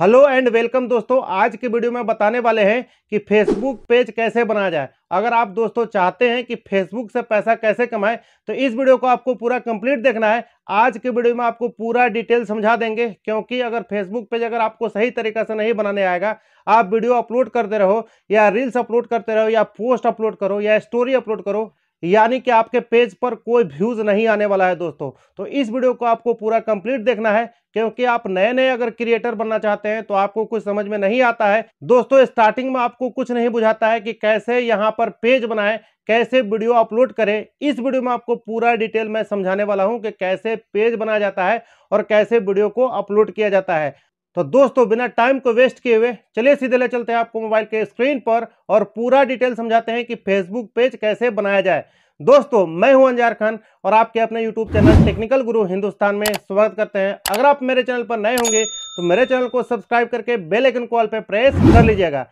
hello and welcome दोस्तों आज के वीडियो में बताने वाले हैं कि फेसबुक पेज कैसे बनाया जाए अगर आप दोस्तों चाहते हैं कि फेसबुक से पैसा कैसे कमाएं तो इस वीडियो को आपको पूरा कंप्लीट देखना है आज के वीडियो में आपको पूरा डिटेल समझा देंगे क्योंकि अगर फेसबुक पेज अगर आपको सही तरीके से नहीं बनाने आएगा आप वीडियो अपलोड करते रहो या रील्स अपलोड करते रहो या पोस्ट अपलोड करो या स्टोरी अपलोड करो यानी कि आपके पेज पर कोई व्यूज नहीं आने वाला है दोस्तों तो इस वीडियो को आपको पूरा कंप्लीट देखना है क्योंकि आप नए नए अगर क्रिएटर बनना चाहते हैं तो आपको कुछ समझ में नहीं आता है दोस्तों स्टार्टिंग में आपको कुछ नहीं बुझाता है कि कैसे यहाँ पर पेज बनाएं कैसे वीडियो अपलोड करें इस वीडियो में आपको पूरा डिटेल मैं समझाने वाला हूं कि कैसे पेज बनाया जाता है और कैसे वीडियो को अपलोड किया जाता है तो दोस्तों बिना टाइम को वेस्ट किए हुए चलिए सीधे ले चलते हैं आपको मोबाइल के स्क्रीन पर और पूरा डिटेल समझाते हैं कि फेसबुक पेज कैसे बनाया जाए दोस्तों मैं हूं अंजार खान और आपके अपने यूट्यूब चैनल टेक्निकल गुरु हिंदुस्तान में स्वागत करते हैं अगर आप मेरे चैनल पर नए होंगे तो मेरे चैनल को सब्सक्राइब करके बेल आइकन कॉल पर प्रेस कर लीजिएगा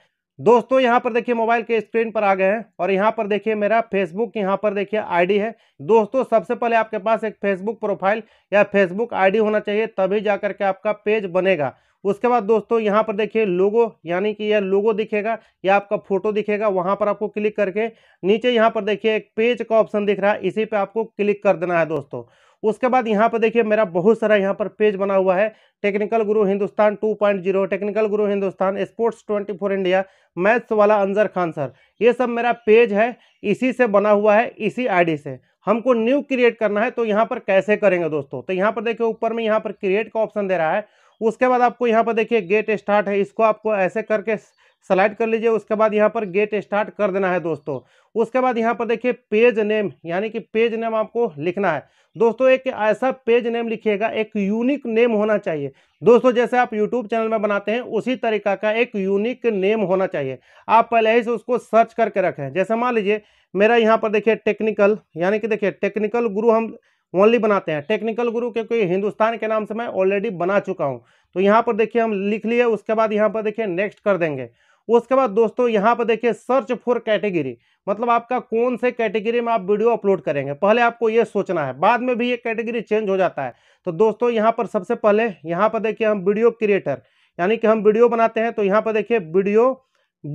दोस्तों यहाँ पर देखिए मोबाइल के स्क्रीन पर आ गए हैं और यहाँ पर देखिए मेरा फेसबुक यहाँ पर देखिए आईडी है दोस्तों सबसे पहले आपके पास एक फेसबुक प्रोफाइल या फेसबुक आईडी होना चाहिए तभी जा करके आपका पेज बनेगा उसके बाद दोस्तों यहाँ पर देखिए लोगो यानी कि यह लोगो दिखेगा या आपका फोटो दिखेगा वहाँ पर आपको क्लिक करके नीचे यहाँ पर देखिए एक पेज का ऑप्शन दिख रहा है इसी पे आपको क्लिक कर देना है दोस्तों उसके बाद यहाँ पर देखिए मेरा बहुत सारा यहाँ पर पेज बना हुआ है टेक्निकल गुरु हिंदुस्तान 2.0 टेक्निकल गुरु हिंदुस्तान स्पोर्ट्स 24 इंडिया मैथ्स वाला अंजर खान सर ये सब मेरा पेज है इसी से बना हुआ है इसी आईडी से हमको न्यू क्रिएट करना है तो यहाँ पर कैसे करेंगे दोस्तों तो यहाँ पर देखिए ऊपर में यहाँ पर क्रिएट का ऑप्शन दे रहा है उसके बाद आपको यहाँ पर देखिए गेट स्टार्ट है इसको आपको ऐसे करके सेलेक्ट कर लीजिए उसके बाद यहाँ पर गेट स्टार्ट कर देना है दोस्तों उसके बाद यहाँ पर देखिए पेज नेम यानी कि पेज नेम आपको लिखना है दोस्तों एक ऐसा पेज नेम लिखिएगा एक यूनिक नेम होना चाहिए दोस्तों जैसे आप यूट्यूब चैनल में बनाते हैं उसी तरीका का एक यूनिक नेम होना चाहिए आप पहले ही से उसको सर्च करके रखें जैसे मान लीजिए मेरा यहाँ पर देखिए टेक्निकल यानी कि देखिए टेक्निकल गुरु हम ओनली बनाते हैं टेक्निकल गुरु क्योंकि हिंदुस्तान के नाम से मैं ऑलरेडी बना चुका हूँ तो यहाँ पर देखिए हम लिख लिए उसके बाद यहाँ पर देखिए नेक्स्ट कर देंगे उसके बाद दोस्तों यहाँ पर देखिए सर्च फॉर कैटेगरी मतलब आपका कौन से कैटेगरी में आप वीडियो अपलोड करेंगे पहले आपको ये सोचना है बाद में भी ये कैटेगरी चेंज हो जाता है तो दोस्तों यहाँ पर सबसे पहले यहाँ पर देखिए हम वीडियो क्रिएटर यानी कि हम वीडियो बनाते हैं तो यहाँ पर देखिए वीडियो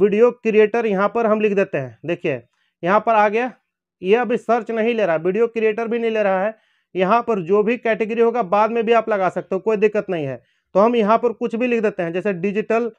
वीडियो क्रिएटर यहाँ पर हम लिख देते हैं देखिए यहाँ पर आ गया ये अभी सर्च नहीं ले रहा वीडियो क्रिएटर भी नहीं ले रहा है यहाँ पर जो भी कैटेगरी होगा बाद में भी आप लगा सकते हो कोई दिक्कत नहीं है तो हम यहाँ पर कुछ भी लिख देते हैं जैसे डिजिटल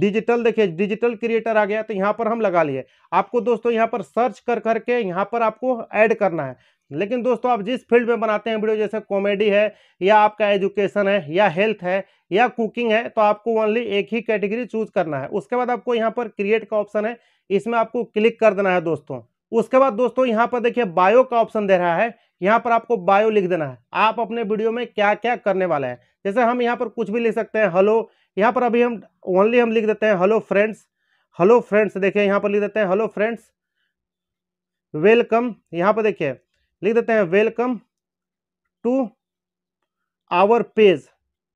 डिजिटल देखिए डिजिटल क्रिएटर आ गया तो यहाँ पर हम लगा लिए आपको दोस्तों यहाँ पर सर्च कर करके यहाँ पर आपको ऐड करना है लेकिन दोस्तों आप जिस फील्ड में बनाते हैं वीडियो जैसे कॉमेडी है या आपका एजुकेशन है या हेल्थ है या कुकिंग है तो आपको ओनली एक ही कैटेगरी चूज करना है उसके बाद आपको यहाँ पर क्रिएट का ऑप्शन है इसमें आपको क्लिक कर देना है दोस्तों उसके बाद दोस्तों यहाँ पर देखिए बायो का ऑप्शन दे रहा है यहाँ पर आपको बायो लिख देना है आप अपने वीडियो में क्या क्या करने वाला है जैसे हम यहाँ पर कुछ भी लिख सकते हैं हेलो यहाँ पर अभी हम ओनली हम लिख देते हैं हेलो फ्रेंड्स हेलो फ्रेंड्स देखिए यहाँ पर लिख देते हैं हेलो फ्रेंड्स वेलकम यहाँ पर देखिए लिख देते हैं वेलकम टू आवर पेज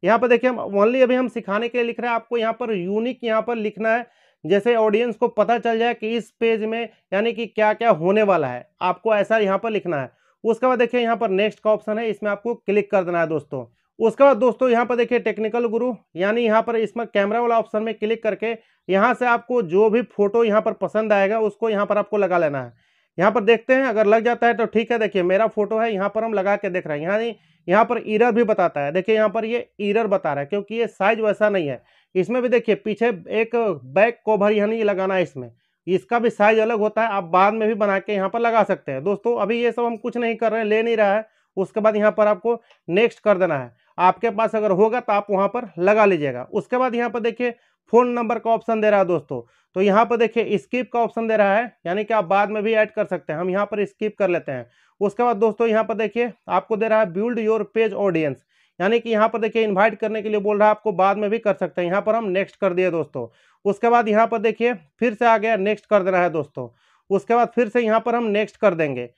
यहाँ पर देखिए हम ओनली अभी हम सिखाने के लिए लिख रहे हैं आपको यहाँ पर यूनिक यहाँ पर लिखना है जैसे ऑडियंस को पता चल जाए कि इस पेज में यानी कि क्या क्या होने वाला है आपको ऐसा यहाँ पर लिखना है उसके बाद देखिए यहाँ पर नेक्स्ट का ऑप्शन है इसमें आपको क्लिक कर देना है दोस्तों उसके बाद दोस्तों यहाँ पर देखिए टेक्निकल गुरु यानी यहाँ पर इसमें कैमरा वाला ऑप्शन में क्लिक करके यहाँ से आपको जो भी फोटो यहाँ पर पसंद आएगा उसको यहाँ पर आपको लगा लेना है यहाँ पर देखते हैं अगर लग जाता है तो ठीक है देखिए मेरा फोटो है यहाँ पर हम लगा के देख रहे हैं यानी यहाँ पर ईरर भी बताता है देखिए यहाँ पर ये ईरर बता रहा है क्योंकि ये साइज वैसा नहीं है इसमें भी देखिए पीछे एक बैक कवर यानी लगाना है इसमें इसका भी साइज अलग होता है आप बाद में भी बना के यहाँ पर लगा सकते हैं दोस्तों अभी ये सब हम कुछ नहीं कर रहे हैं ले नहीं रहा है उसके बाद यहाँ पर आपको नेक्स्ट कर देना है आपके पास अगर होगा तो आप वहाँ पर लगा लीजिएगा उसके बाद यहाँ पर देखिए फ़ोन नंबर का ऑप्शन दे रहा है दोस्तों तो यहाँ पर देखिए स्किप का ऑप्शन दे रहा है यानी कि आप बाद में भी ऐड कर सकते हैं हम यहाँ पर स्किप कर लेते हैं उसके बाद दोस्तों यहाँ पर देखिए आपको दे रहा है बिल्ड योर पेज ऑडियंस यानी कि यहाँ पर देखिए इन्वाइट करने के लिए बोल रहा है आपको बाद में भी कर सकते हैं यहाँ पर हम नेक्स्ट कर दिए दोस्तों उसके बाद यहाँ पर देखिए फिर से आ गया नेक्स्ट कर देना है दोस्तों उसके बाद फिर से यहाँ पर हम नेक्स्ट कर देंगे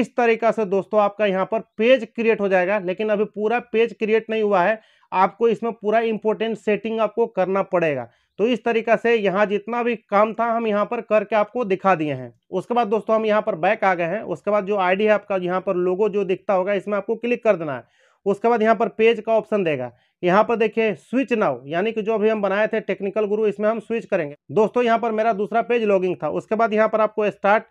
इस तरीका से दोस्तों आपका यहाँ पर पेज क्रिएट हो जाएगा लेकिन अभी पूरा पेज क्रिएट नहीं हुआ है आपको इसमें पूरा इंपॉर्टेंट सेटिंग आपको करना पड़ेगा तो इस तरीका से यहाँ जितना भी काम था हम यहाँ पर करके आपको दिखा दिए हैं उसके बाद दोस्तों हम यहाँ पर बैक आ गए हैं उसके बाद जो आईडी है आपका यहाँ पर लोगो जो दिखता होगा इसमें आपको क्लिक कर देना है उसके बाद यहाँ पर पेज का ऑप्शन देगा यहाँ पर देखिए स्विच नाउ यानी कि जो अभी हम बनाए थे टेक्निकल गुरु इसमें हम स्विच करेंगे दोस्तों यहाँ पर मेरा दूसरा पेज लॉगिंग था उसके बाद यहाँ पर आपको स्टार्ट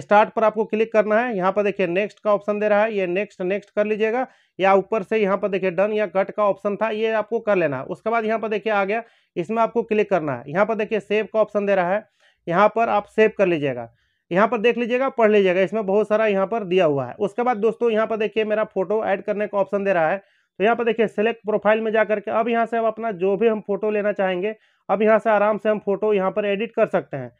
स्टार्ट पर आपको क्लिक करना है यहाँ पर देखिए नेक्स्ट का ऑप्शन दे रहा है ये नेक्स्ट नेक्स्ट कर लीजिएगा या ऊपर से यहाँ पर देखिए डन या कट का ऑप्शन था ये आपको कर लेना है उसके बाद यहाँ पर देखिए आ गया इसमें आपको क्लिक करना है यहाँ पर देखिए सेव का ऑप्शन दे रहा है यहाँ पर आप सेव कर लीजिएगा यहाँ पर देख लीजिएगा पढ़ लीजिएगा इसमें बहुत सारा यहाँ पर दिया हुआ है उसके बाद दोस्तों यहाँ पर देखिए मेरा फोटो ऐड करने का ऑप्शन दे रहा है तो यहाँ पर देखिए सेलेक्ट प्रोफाइल में जा करके अब यहाँ से अब अपना जो भी हम फोटो लेना चाहेंगे अब यहाँ से आराम से हम फोटो यहाँ पर एडिट कर सकते हैं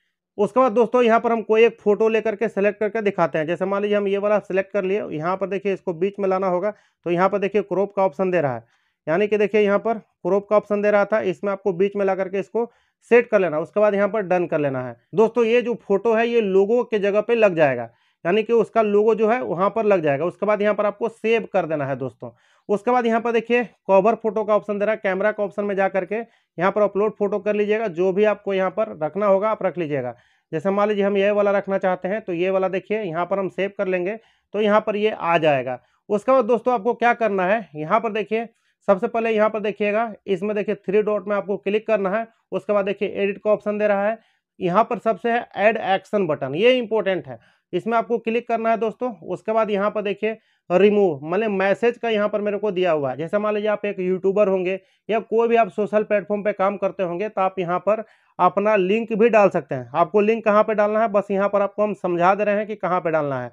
उसके बाद दोस्तों यहाँ पर हम कोई एक फोटो लेकर के सेलेक्ट करके दिखाते हैं जैसे मान लीजिए हम ये वाला सेलेक्ट कर लिए यहाँ पर देखिए इसको बीच में लाना होगा तो यहाँ पर देखिए क्रोप का ऑप्शन दे रहा है यानी कि देखिए यहाँ पर क्रोप का ऑप्शन दे रहा था इसमें आपको बीच में ला करके इसको सेट कर लेना उसके बाद यहाँ पर डन कर लेना है दोस्तों ये जो फोटो है ये लोगों के जगह पे लग जाएगा यानी कि उसका लोगो जो है वहाँ पर लग जाएगा उसके बाद यहाँ पर आपको सेव कर देना है दोस्तों उसके बाद यहाँ पर देखिए कवर फोटो का ऑप्शन दे रहा है कैमरा का ऑप्शन में जा करके यहाँ पर अपलोड फोटो कर लीजिएगा जो भी आपको यहाँ पर रखना होगा आप रख लीजिएगा जैसे मान लीजिए हम ये वाला रखना चाहते हैं तो ये वाला देखिए यहाँ पर हम सेव कर लेंगे तो यहाँ पर ये आ जाएगा उसके बाद दोस्तों आपको क्या करना है यहाँ पर देखिए सबसे पहले यहाँ पर देखिएगा इसमें देखिए थ्री डॉट में आपको क्लिक करना है उसके बाद देखिए एडिट का ऑप्शन दे रहा है यहाँ पर सबसे है एड एक्शन बटन ये इंपॉर्टेंट है इसमें आपको क्लिक करना है दोस्तों उसके बाद यहाँ पर देखिए रिमूव मतलब मैसेज का यहाँ पर मेरे को दिया हुआ है जैसे मान लीजिए आप एक यूट्यूबर होंगे या कोई भी आप सोशल प्लेटफॉर्म पे काम करते होंगे तो आप यहाँ पर अपना लिंक भी डाल सकते हैं आपको लिंक कहाँ पे डालना है बस यहाँ पर आपको हम समझा दे रहे हैं कि कहाँ पे डालना है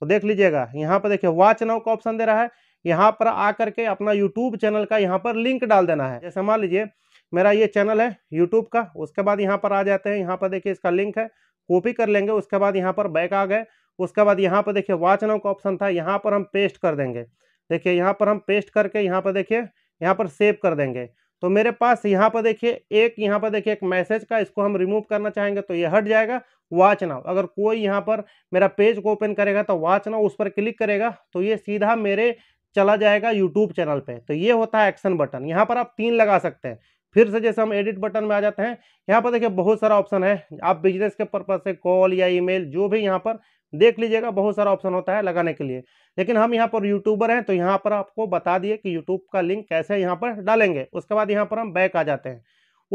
तो देख लीजिएगा यहाँ पर देखिए वाच नाउ का ऑप्शन दे रहा है यहाँ पर आकर के अपना यूट्यूब चैनल का यहाँ पर लिंक डाल देना है जैसे मान लीजिए मेरा ये चैनल है यूट्यूब का उसके बाद यहाँ पर आ जाते हैं यहाँ पर देखिए इसका लिंक है कॉपी कर लेंगे उसके बाद यहाँ पर बैक आ गए उसके बाद यहाँ पर देखिए वाच नाउ का ऑप्शन था यहाँ पर हम पेस्ट कर देंगे देखिए यहाँ पर हम पेस्ट करके यहाँ पर देखिए यहाँ पर सेव कर देंगे तो मेरे पास यहाँ पर देखिए एक यहाँ पर देखिए एक मैसेज का इसको हम रिमूव करना चाहेंगे तो ये हट जाएगा वाच नाउ अगर कोई यहाँ पर मेरा पेज को ओपन करेगा तो वाच नाउ उस पर क्लिक करेगा तो ये सीधा मेरे चला जाएगा यूट्यूब चैनल पे तो ये होता है एक्शन बटन यहाँ पर आप तीन लगा सकते हैं फिर से जैसे हम एडिट बटन में आ जाते हैं यहाँ पर देखिए बहुत सारा ऑप्शन है आप बिजनेस के पर्पज से कॉल या ईमेल जो भी यहाँ पर देख लीजिएगा बहुत सारा ऑप्शन होता है लगाने के लिए लेकिन हम यहाँ पर यूट्यूबर हैं तो यहाँ पर आपको बता दिए कि यूट्यूब का लिंक कैसे यहाँ पर डालेंगे उसके बाद यहाँ पर हम बैक आ जाते हैं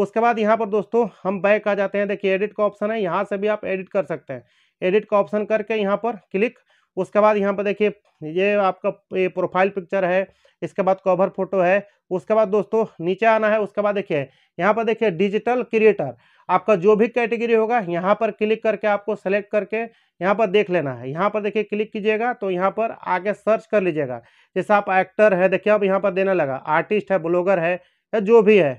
उसके बाद यहाँ पर दोस्तों हम बैक आ जाते हैं देखिए एडिट का ऑप्शन है यहाँ से भी आप एडिट कर सकते हैं एडिट का ऑप्शन करके यहाँ पर क्लिक उसके बाद यहाँ पर देखिए ये आपका ये प्रोफाइल पिक्चर है इसके बाद कवर फोटो है उसके बाद दोस्तों नीचे आना है उसके बाद देखिए यहाँ पर देखिए डिजिटल क्रिएटर आपका जो भी कैटेगरी होगा यहाँ पर क्लिक करके आपको सेलेक्ट करके यहाँ पर देख लेना है यहाँ पर देखिए क्लिक कीजिएगा तो यहाँ पर आगे सर्च कर लीजिएगा जैसे आप एक्टर है देखिए अब यहाँ पर देने लगा आर्टिस्ट है ब्लॉगर है या जो भी है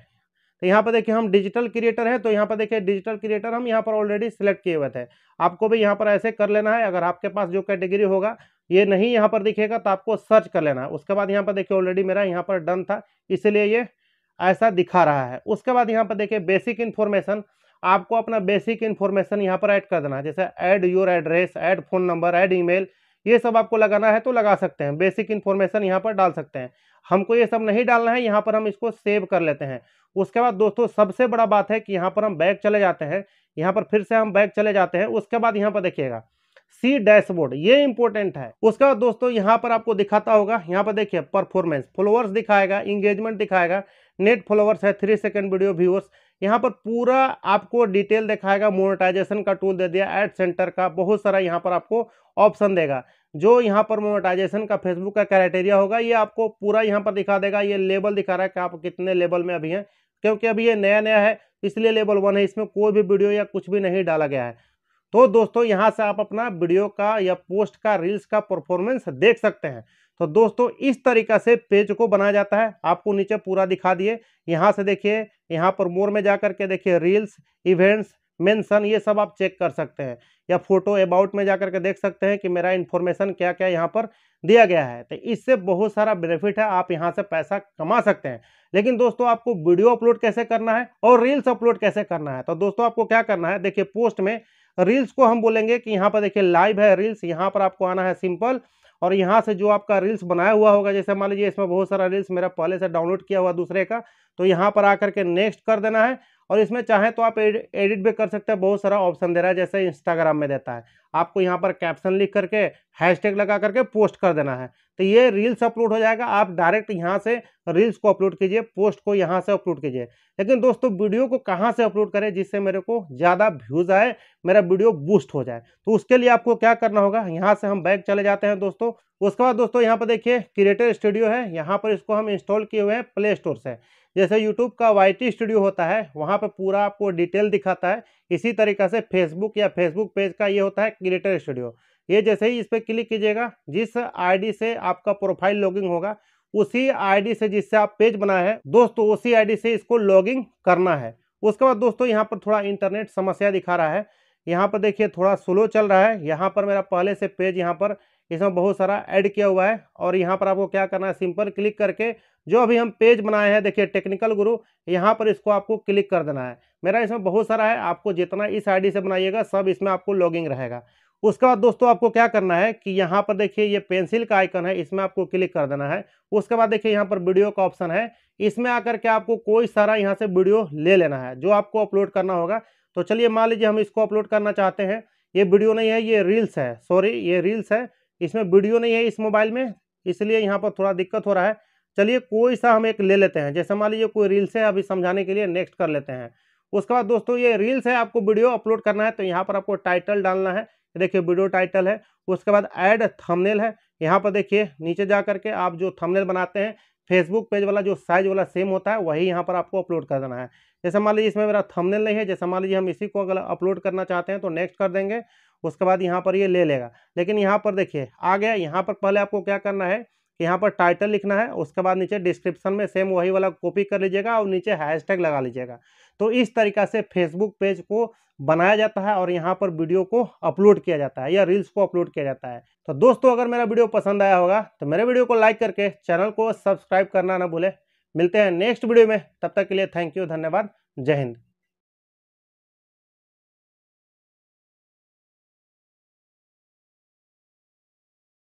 तो यहाँ पर देखिए हम डिजिटल क्रिएटर हैं तो यहाँ पर देखिए डिजिटल क्रिएटर हम यहाँ पर ऑलरेडी सिलेक्ट किए हुए थे आपको भी यहाँ पर ऐसे कर लेना है अगर आपके पास जो कैटेगरी होगा ये नहीं यहाँ पर दिखेगा तो आपको सर्च कर लेना है उसके बाद यहाँ पर देखिए ऑलरेडी मेरा यहाँ पर डन था इसलिए ये ऐसा दिखा रहा है उसके बाद यहाँ पर देखिए बेसिक इन्फॉर्मेशन आपको अपना बेसिक इन्फॉर्मेशन यहाँ पर ऐड कर देना है जैसे add your address add phone number add email ये सब आपको लगाना है तो लगा सकते हैं बेसिक इन्फॉर्मेशन यहाँ पर डाल सकते हैं हमको ये सब नहीं डालना है यहाँ पर हम इसको सेव कर लेते हैं उसके बाद दोस्तों सबसे बड़ा बात है कि यहाँ पर हम बैग चले जाते हैं यहाँ पर फिर से हम बैग चले जाते हैं उसके बाद यहाँ पर देखिएगा सी डैशबोर्ड ये इंपॉर्टेंट है उसके बाद दोस्तों यहाँ पर आपको दिखाता होगा यहाँ पर देखिए परफॉर्मेंस फॉलोअर्स दिखाएगा इंगेजमेंट दिखाएगा नेट फॉलोअर्स है थ्री सेकेंड वीडियो व्यूअर्स यहाँ पर पूरा आपको डिटेल दिखाएगा मोनेटाइजेशन का टूल दे दिया एड सेंटर का बहुत सारा यहाँ पर आपको ऑप्शन देगा जो यहाँ पर मोनेटाइजेशन का फेसबुक का क्राइटेरिया होगा ये आपको पूरा यहाँ पर दिखा देगा ये लेवल दिखा रहा है कि आप कितने लेवल में अभी हैं क्योंकि अभी ये नया नया है इसलिए लेवल वन है इसमें कोई भी वीडियो या कुछ भी नहीं डाला गया है तो दोस्तों यहाँ से आप अपना वीडियो का या पोस्ट का रील्स का परफॉर्मेंस देख सकते हैं तो दोस्तों इस तरीका से पेज को बनाया जाता है आपको नीचे पूरा दिखा दिए यहाँ से देखिए यहाँ पर मोर में जा करके देखिए रील्स इवेंट्स मेंशन ये सब आप चेक कर सकते हैं या फोटो अबाउट में जा करके देख सकते हैं कि मेरा इन्फॉर्मेशन क्या क्या यहाँ पर दिया गया है तो इससे बहुत सारा बेनिफिट है आप यहाँ से पैसा कमा सकते हैं लेकिन दोस्तों आपको वीडियो अपलोड कैसे करना है और रील्स अपलोड कैसे करना है तो दोस्तों आपको क्या करना है देखिए पोस्ट में रील्स को हम बोलेंगे कि यहाँ पर देखिए लाइव है रील्स यहाँ पर आपको आना है सिंपल और यहाँ से जो आपका रील्स बनाया हुआ होगा जैसे मान लीजिए इसमें बहुत सारा रील्स मेरा पहले से डाउनलोड किया हुआ दूसरे का तो यहाँ पर आकर के नेक्स्ट कर देना है और इसमें चाहें तो आप एडिट भी कर सकते हैं बहुत सारा ऑप्शन दे रहा है जैसे इंस्टाग्राम में देता है आपको यहाँ पर कैप्शन लिख करके हैशटैग लगा करके पोस्ट कर देना है तो ये रील्स अपलोड हो जाएगा आप डायरेक्ट यहाँ से रील्स को अपलोड कीजिए पोस्ट को यहाँ से अपलोड कीजिए लेकिन दोस्तों वीडियो को कहाँ से अपलोड करें जिससे मेरे को ज़्यादा व्यूज़ आए मेरा वीडियो बूस्ट हो जाए तो उसके लिए आपको क्या करना होगा यहाँ से हम बैक चले जाते हैं दोस्तों उसके बाद दोस्तों यहाँ पर देखिए क्रिएटर स्टूडियो है यहाँ पर इसको हम इंस्टॉल किए हुए हैं प्ले स्टोर से जैसे यूट्यूब का वाई स्टूडियो होता है वहाँ पर पूरा आपको डिटेल दिखाता है इसी तरीके से फेसबुक या फेसबुक पेज का ये होता है क्रिएटर स्टूडियो ये जैसे ही इस पर क्लिक कीजिएगा जिस आईडी से आपका प्रोफाइल लॉगिंग होगा उसी आईडी से जिससे आप पेज बनाए हैं दोस्तों उसी आईडी से इसको लॉगिंग करना है उसके बाद दोस्तों यहाँ पर थोड़ा इंटरनेट समस्या दिखा रहा है यहाँ पर देखिए थोड़ा स्लो चल रहा है यहाँ पर मेरा पहले से पेज यहाँ पर इसमें बहुत सारा ऐड किया हुआ है और यहाँ पर आपको क्या करना है सिंपल क्लिक करके जो अभी हम पेज बनाए हैं देखिए टेक्निकल गुरु यहाँ पर इसको आपको क्लिक कर देना है मेरा इसमें बहुत सारा है आपको जितना इस आईडी से बनाइएगा सब इसमें आपको लॉगिंग रहेगा उसके बाद दोस्तों आपको क्या करना है कि यहाँ पर देखिए ये पेंसिल का आइकन है इसमें आपको क्लिक कर देना है उसके बाद देखिए यहाँ पर वीडियो का ऑप्शन है इसमें आकर के आपको कोई सारा यहाँ से वीडियो ले लेना है जो आपको अपलोड करना होगा तो चलिए मान लीजिए हम इसको अपलोड करना चाहते हैं ये वीडियो नहीं है ये रील्स है सॉरी ये रील्स है इसमें वीडियो नहीं है इस मोबाइल में इसलिए यहाँ पर थोड़ा दिक्कत हो रहा है चलिए कोई सा हम एक ले लेते हैं जैसे मान लीजिए कोई रील्स है अभी समझाने के लिए नेक्स्ट कर लेते हैं उसके बाद दोस्तों ये रील्स है आपको वीडियो अपलोड करना है तो यहाँ पर आपको टाइटल डालना है देखिए वीडियो टाइटल है उसके बाद ऐड थंबनेल है यहाँ पर देखिए नीचे जा करके आप जो थंबनेल बनाते हैं फेसबुक पेज वाला जो साइज वाला सेम होता है वही यहाँ पर आपको अपलोड कर देना है जैसे मान लीजिए इसमें मेरा थंबनेल नहीं है जैसे मान लीजिए हम इसी को अगर अपलोड करना चाहते हैं तो नेक्स्ट कर देंगे उसके बाद यहाँ पर ये ले लेगा लेकिन यहाँ पर देखिए आ गया यहाँ पर पहले आपको क्या करना है कि यहाँ पर टाइटल लिखना है उसके बाद नीचे डिस्क्रिप्शन में सेम वही वाला कॉपी कर लीजिएगा और नीचे हैशटैग लगा लीजिएगा तो इस तरीका से फेसबुक पेज को बनाया जाता है और यहाँ पर वीडियो को अपलोड किया जाता है या रील्स को अपलोड किया जाता है तो दोस्तों अगर मेरा वीडियो पसंद आया होगा तो मेरे वीडियो को लाइक करके चैनल को सब्सक्राइब करना ना भूले मिलते हैं नेक्स्ट वीडियो में तब तक के लिए थैंक यू धन्यवाद जय हिंद